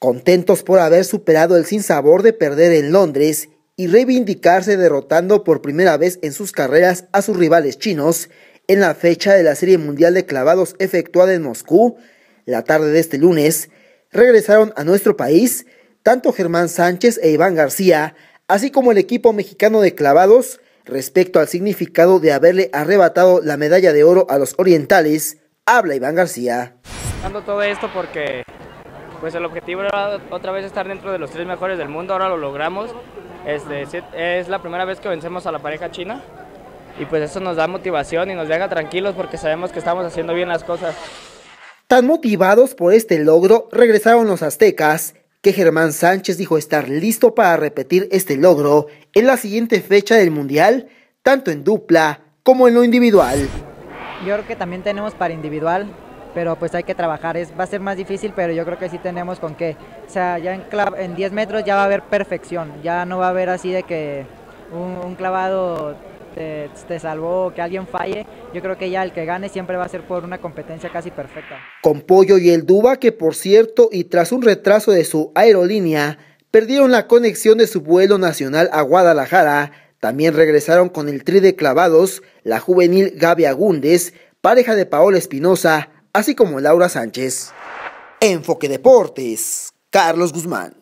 contentos por haber superado el sinsabor de perder en Londres y reivindicarse derrotando por primera vez en sus carreras a sus rivales chinos en la fecha de la Serie Mundial de Clavados efectuada en Moscú, la tarde de este lunes, regresaron a nuestro país tanto Germán Sánchez e Iván García, así como el equipo mexicano de clavados, respecto al significado de haberle arrebatado la medalla de oro a los orientales, habla Iván García. Todo esto porque pues el objetivo era otra vez estar dentro de los tres mejores del mundo, ahora lo logramos. Este, es la primera vez que vencemos a la pareja china y pues eso nos da motivación y nos deja tranquilos porque sabemos que estamos haciendo bien las cosas. Tan motivados por este logro regresaron los aztecas, que Germán Sánchez dijo estar listo para repetir este logro en la siguiente fecha del Mundial, tanto en dupla como en lo individual. Yo creo que también tenemos para individual pero pues hay que trabajar. Es, va a ser más difícil, pero yo creo que sí tenemos con qué. O sea, ya en, en 10 metros ya va a haber perfección, ya no va a haber así de que un, clavado te, salvó que alguien falle, yo creo que ya el que gane siempre va a ser por una competencia casi perfecta. Con Pollo y el Duba, que por cierto, y tras un retraso de su aerolínea, perdieron la conexión de su vuelo nacional a Guadalajara. También regresaron con el tri de clavados, la juvenil Gaby Agúndez, pareja de Paola Espinosa, así como Laura Sánchez. Enfoque Deportes, Carlos Guzmán.